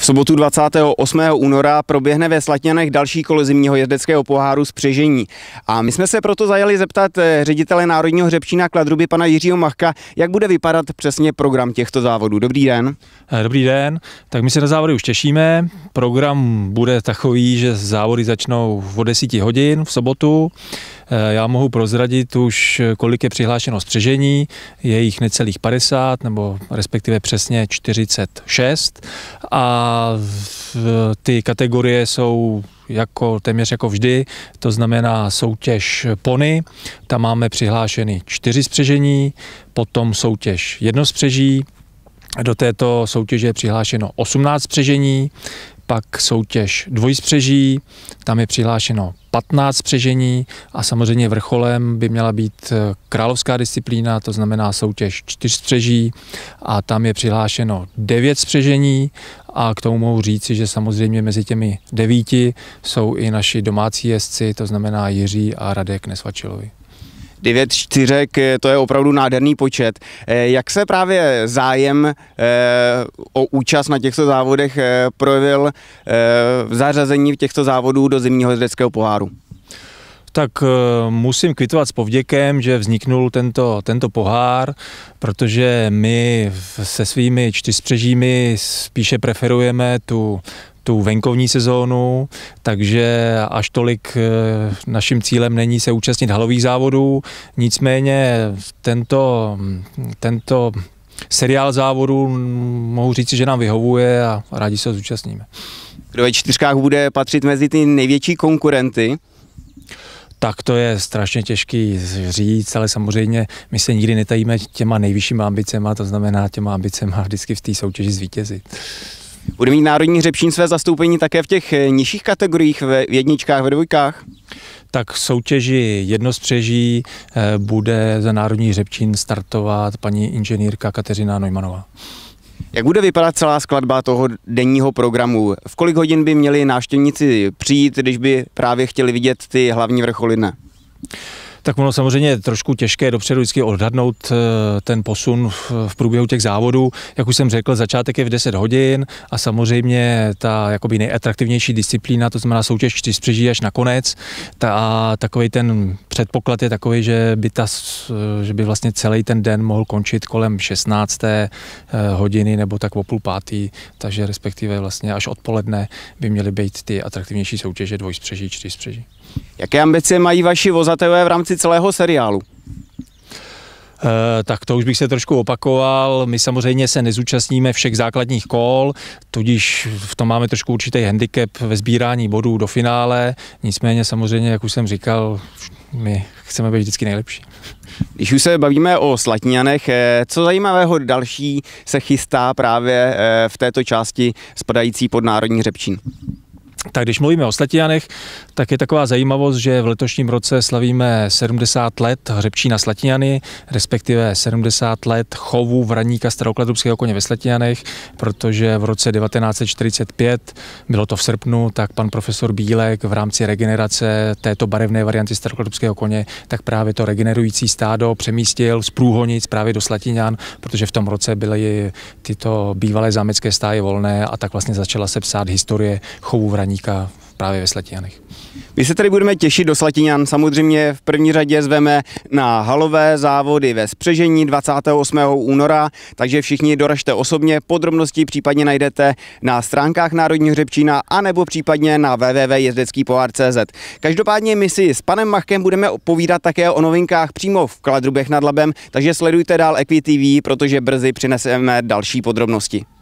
V sobotu 28. února proběhne ve Slatňanech další kolo zimního jezdeckého poháru z přežení. A my jsme se proto zajeli zeptat eh, ředitele Národního hřebčína Kladruby pana Jiřího Machka, jak bude vypadat přesně program těchto závodů. Dobrý den. Eh, dobrý den, tak my se na závody už těšíme. Program bude takový, že závody začnou v 10 hodin v sobotu. Eh, já mohu prozradit už, eh, kolik je přihlášeno střežení, je jich necelých 50, nebo respektive přesně 46 a ty kategorie jsou jako téměř jako vždy, to znamená soutěž pony, tam máme přihlášeny čtyři spřežení, potom soutěž jedno spřeží, do této soutěže je přihlášeno 18 spřežení, pak soutěž dvojspřeží, tam je přihlášeno 15 spřežení a samozřejmě vrcholem by měla být eh, královská disciplína, to znamená soutěž čtyřspřeží a tam je přihlášeno 9 spřežení a k tomu mohu říci, že samozřejmě mezi těmi devíti jsou i naši domácí jezdci, to znamená Jiří a Radek Nesvačilovi. 9 čtyřek, eh, to je opravdu nádherný počet. Eh, jak se právě zájem eh, o účast na těchto závodech projevil v zařazení těchto závodů do zimního jezdeckého poháru? tak musím kvitovat s povděkem, že vzniknul tento, tento pohár, protože my se svými čtyřpřežími spíše preferujeme tu tu venkovní sezónu, takže až tolik eh, naším cílem není se účastnit halových závodů. Nicméně tento, tento seriál závodů mohu říct, že nám vyhovuje a rádi se ho zúčastníme. Kdo ve čtyřkách bude patřit mezi ty největší konkurenty? Tak to je strašně těžký říct, ale samozřejmě my se nikdy netajíme těma nejvyššíma ambicema, to znamená těma ambicema vždycky v té soutěži zvítězit. Bude mít národní hřebčín své zastoupení také v těch eh, nižších kategoriích, ve jedničkách, ve dvojkách? Tak v soutěži jednostřeží eh, bude za národní hřebčín startovat paní inženýrka Kateřina Nojmanová. Jak bude vypadat celá skladba toho denního programu? V kolik hodin by měli návštěvníci přijít, když by právě chtěli vidět ty hlavní vrcholy dne? Tak ono samozřejmě je trošku těžké dopředu vždycky odhadnout eh, ten posun v průběhu těch závodů. Jak už jsem řekl, začátek je v 10 hodin a samozřejmě ta jakoby nejatraktivnější disciplína, to znamená soutěž čtyřpřeží až nakonec, ta, takový ten předpoklad je takový, že by, ta, eh, že by vlastně celý ten den mohl končit kolem 16. Eh, hodiny nebo tak o půl pátý, takže respektive vlastně až odpoledne by měly být ty atraktivnější soutěže dvojspřeží, čtyřspřeží. Jaké ambice mají vaši vozatelé v rámci celého seriálu? Eh, tak to už bych se trošku opakoval. My samozřejmě se nezúčastníme všech základních kol, tudíž v tom máme trošku určitý handicap ve sbírání bodů do finále. Nicméně samozřejmě, jak už jsem říkal, my chceme být vždycky nejlepší. Když už se bavíme o Slatňanech, eh, co zajímavého další se chystá právě eh, v této části spadající pod Národní řepčín? Tak když mluvíme o Slatinanech, tak je taková zajímavost, že v letošním roce slavíme 70 let hřebčí na Sletiany, respektive 70 let chovu vraníka starokladrubského koně ve Slatinanech, protože v roce 1945, bylo to v srpnu, tak pan profesor Bílek v rámci regenerace této barevné varianty starokladrubského koně, tak právě to regenerující stádo přemístil z Průhonic právě do Sletiňan, protože v tom roce byly tyto bývalé zámecké stáje volné a tak vlastně začala se psát historie chovu vraníka Baníka právě ve Sletianech. My se tady budeme těšit do Sletiňan. Samozřejmě v první řadě zveme na halové závody ve Spřežení 28. února, takže všichni doražte osobně. Podrobnosti případně najdete na stránkách Národního hřebčína a nebo případně na www.jezdeckýpohár.cz. Každopádně my si s panem Machkem budeme povídat také o novinkách přímo v Kladrubech nad Labem, takže sledujte dál Equity TV, protože brzy přineseme další podrobnosti.